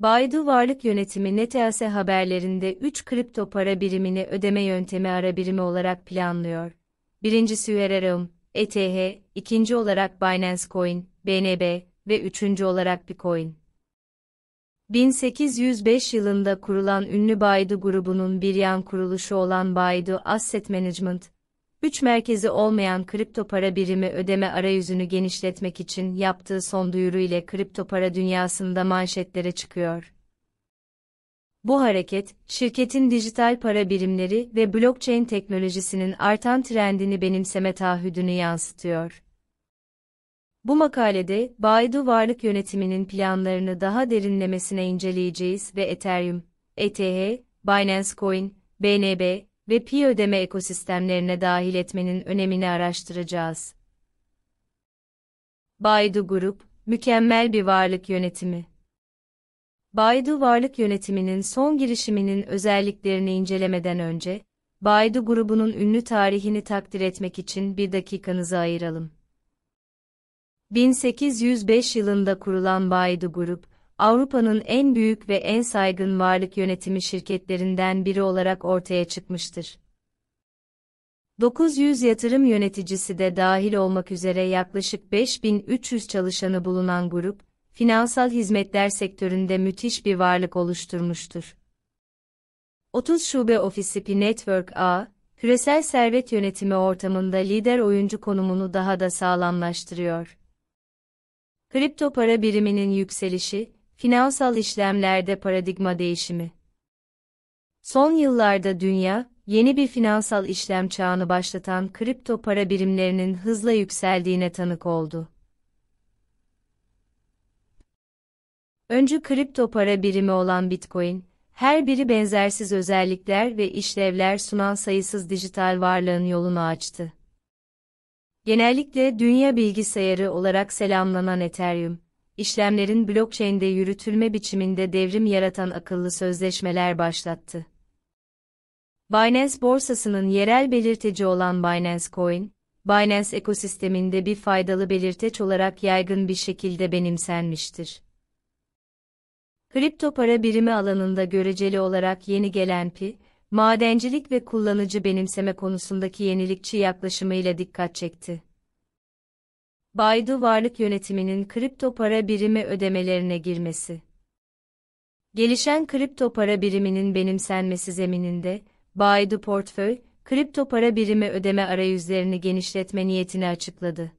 Baidu Varlık Yönetimi NetEase haberlerinde 3 kripto para birimini ödeme yöntemi ara birimi olarak planlıyor. Birincisi Ethereum, ETH, ikinci olarak Binance Coin, BNB ve üçüncü olarak Bitcoin. 1805 yılında kurulan ünlü Baidu grubunun bir yan kuruluşu olan Baidu Asset Management, güç merkezi olmayan kripto para birimi ödeme arayüzünü genişletmek için yaptığı son duyuru ile kripto para dünyasında manşetlere çıkıyor. Bu hareket, şirketin dijital para birimleri ve blockchain teknolojisinin artan trendini benimseme taahhüdünü yansıtıyor. Bu makalede, Baidu Varlık Yönetimi'nin planlarını daha derinlemesine inceleyeceğiz ve Ethereum, ETH, Binance Coin, BNB, ve pi ödeme ekosistemlerine dahil etmenin önemini araştıracağız. Baidu Grup, mükemmel bir varlık yönetimi. Baidu varlık yönetiminin son girişiminin özelliklerini incelemeden önce, Baidu grubunun ünlü tarihini takdir etmek için bir dakikanızı ayıralım. 1805 yılında kurulan Baidu Grup, Avrupa'nın en büyük ve en saygın varlık yönetimi şirketlerinden biri olarak ortaya çıkmıştır. 900 yatırım yöneticisi de dahil olmak üzere yaklaşık 5300 çalışanı bulunan grup, finansal hizmetler sektöründe müthiş bir varlık oluşturmuştur. 30 şube ofisi P Network A, küresel servet yönetimi ortamında lider oyuncu konumunu daha da sağlamlaştırıyor. Kripto para biriminin yükselişi, Finansal işlemlerde paradigma değişimi. Son yıllarda dünya, yeni bir finansal işlem çağını başlatan kripto para birimlerinin hızla yükseldiğine tanık oldu. Öncü kripto para birimi olan Bitcoin, her biri benzersiz özellikler ve işlevler sunan sayısız dijital varlığın yolunu açtı. Genellikle dünya bilgisayarı olarak selamlanan Ethereum, işlemlerin blockchain'de yürütülme biçiminde devrim yaratan akıllı sözleşmeler başlattı. Binance borsasının yerel belirteci olan Binance Coin, Binance ekosisteminde bir faydalı belirteç olarak yaygın bir şekilde benimsenmiştir. Kripto para birimi alanında göreceli olarak yeni gelen Pi, madencilik ve kullanıcı benimseme konusundaki yenilikçi yaklaşımıyla dikkat çekti. Baidu Varlık Yönetimi'nin kripto para birimi ödemelerine girmesi. Gelişen kripto para biriminin benimsenmesi zemininde, Baidu Portföy, kripto para birimi ödeme arayüzlerini genişletme niyetini açıkladı.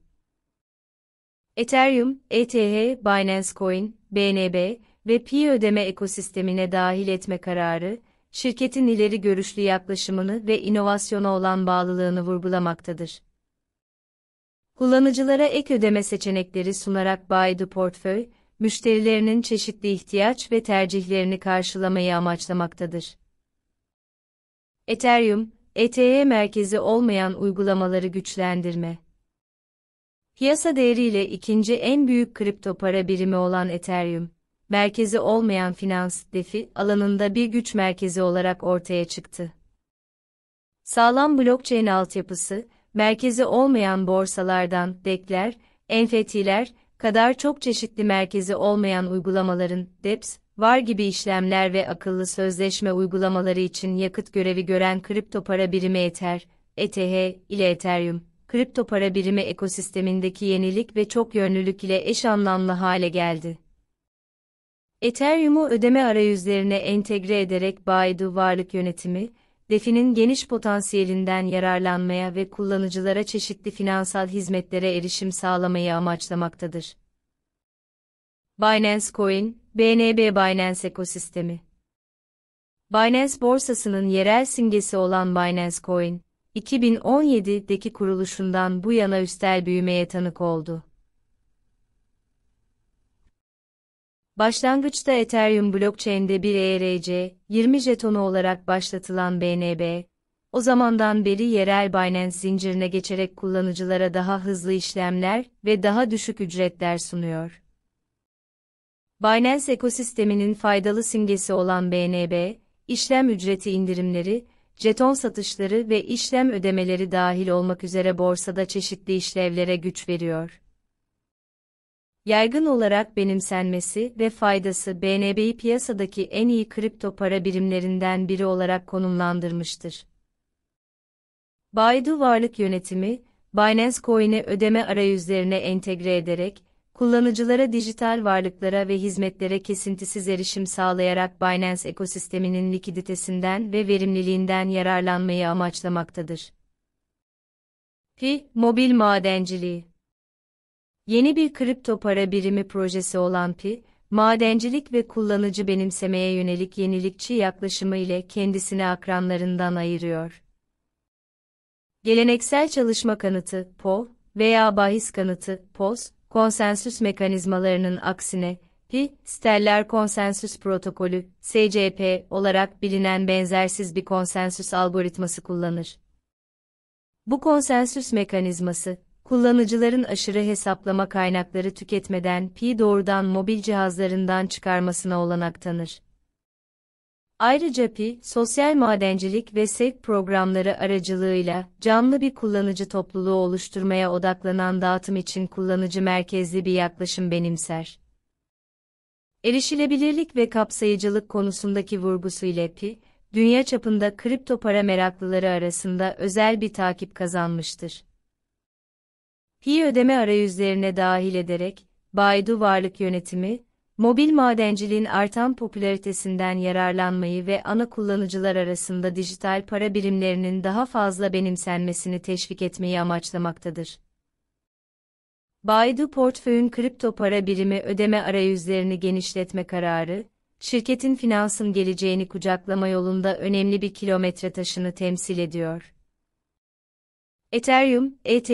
Ethereum, ETH, Binance Coin, BNB ve Pi ödeme ekosistemine dahil etme kararı, şirketin ileri görüşlü yaklaşımını ve inovasyona olan bağlılığını vurgulamaktadır. Kullanıcılara ek ödeme seçenekleri sunarak Buy Portföy, müşterilerinin çeşitli ihtiyaç ve tercihlerini karşılamayı amaçlamaktadır. Ethereum, ETH merkezi olmayan uygulamaları güçlendirme. Piyasa değeriyle ikinci en büyük kripto para birimi olan Ethereum, merkezi olmayan finans, defi alanında bir güç merkezi olarak ortaya çıktı. Sağlam blockchain altyapısı, merkezi olmayan borsalardan, DEK'ler, enfetiler, kadar çok çeşitli merkezi olmayan uygulamaların, DEPS, var gibi işlemler ve akıllı sözleşme uygulamaları için yakıt görevi gören kripto para birimi Ether, ETH ile Ethereum, kripto para birimi ekosistemindeki yenilik ve çok yönlülük ile eş anlamlı hale geldi. Ethereum'u ödeme arayüzlerine entegre ederek Baidu varlık yönetimi, DeFi'nin geniş potansiyelinden yararlanmaya ve kullanıcılara çeşitli finansal hizmetlere erişim sağlamayı amaçlamaktadır. Binance Coin, BNB Binance ekosistemi. Binance borsasının yerel simgesi olan Binance Coin, 2017'deki kuruluşundan bu yana üstel büyümeye tanık oldu. Başlangıçta Ethereum blockchain'de bir ERC, 20 jetonu olarak başlatılan BNB, o zamandan beri yerel Binance zincirine geçerek kullanıcılara daha hızlı işlemler ve daha düşük ücretler sunuyor. Binance ekosisteminin faydalı simgesi olan BNB, işlem ücreti indirimleri, jeton satışları ve işlem ödemeleri dahil olmak üzere borsada çeşitli işlevlere güç veriyor yaygın olarak benimsenmesi ve faydası BNB'yi piyasadaki en iyi kripto para birimlerinden biri olarak konumlandırmıştır. Baidu Varlık Yönetimi, Binance Coin'e ödeme arayüzlerine entegre ederek, kullanıcılara dijital varlıklara ve hizmetlere kesintisiz erişim sağlayarak Binance ekosisteminin likiditesinden ve verimliliğinden yararlanmayı amaçlamaktadır. Pi, mobil madenciliği Yeni bir kripto para birimi projesi olan Pi, madencilik ve kullanıcı benimsemeye yönelik yenilikçi yaklaşımı ile kendisini akranlarından ayırıyor. Geleneksel çalışma kanıtı PO veya bahis kanıtı POS, konsensüs mekanizmalarının aksine Pi, Stellar Konsensüs Protokolü, SCP olarak bilinen benzersiz bir konsensüs algoritması kullanır. Bu konsensüs mekanizması, kullanıcıların aşırı hesaplama kaynakları tüketmeden pi doğrudan mobil cihazlarından çıkarmasına olanak tanır. Ayrıca pi, sosyal madencilik ve SEG programları aracılığıyla canlı bir kullanıcı topluluğu oluşturmaya odaklanan dağıtım için kullanıcı merkezli bir yaklaşım benimser. Erişilebilirlik ve kapsayıcılık konusundaki vurgusu ile pi, dünya çapında kripto para meraklıları arasında özel bir takip kazanmıştır. Pi ödeme arayüzlerine dahil ederek, Baidu Varlık Yönetimi, mobil madenciliğin artan popülaritesinden yararlanmayı ve ana kullanıcılar arasında dijital para birimlerinin daha fazla benimsenmesini teşvik etmeyi amaçlamaktadır. Baidu portföyün kripto para birimi ödeme arayüzlerini genişletme kararı, şirketin finansın geleceğini kucaklama yolunda önemli bir kilometre taşını temsil ediyor. Ethereum, ETH,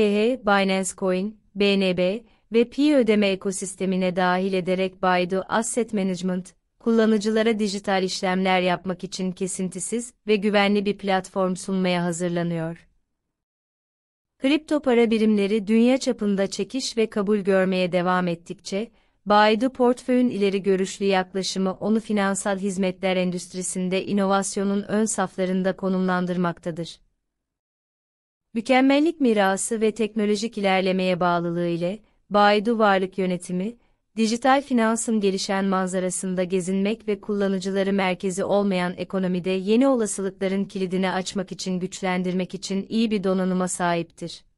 Binance Coin, BNB ve Pi ödeme ekosistemine dahil ederek Baidu Asset Management, kullanıcılara dijital işlemler yapmak için kesintisiz ve güvenli bir platform sunmaya hazırlanıyor. Kripto para birimleri dünya çapında çekiş ve kabul görmeye devam ettikçe, Baidu portföyün ileri görüşlü yaklaşımı onu finansal hizmetler endüstrisinde inovasyonun ön saflarında konumlandırmaktadır. Mükemmellik mirası ve teknolojik ilerlemeye bağlılığı ile Baidu Varlık Yönetimi, dijital finansın gelişen manzarasında gezinmek ve kullanıcıları merkezi olmayan ekonomide yeni olasılıkların kilidini açmak için güçlendirmek için iyi bir donanıma sahiptir.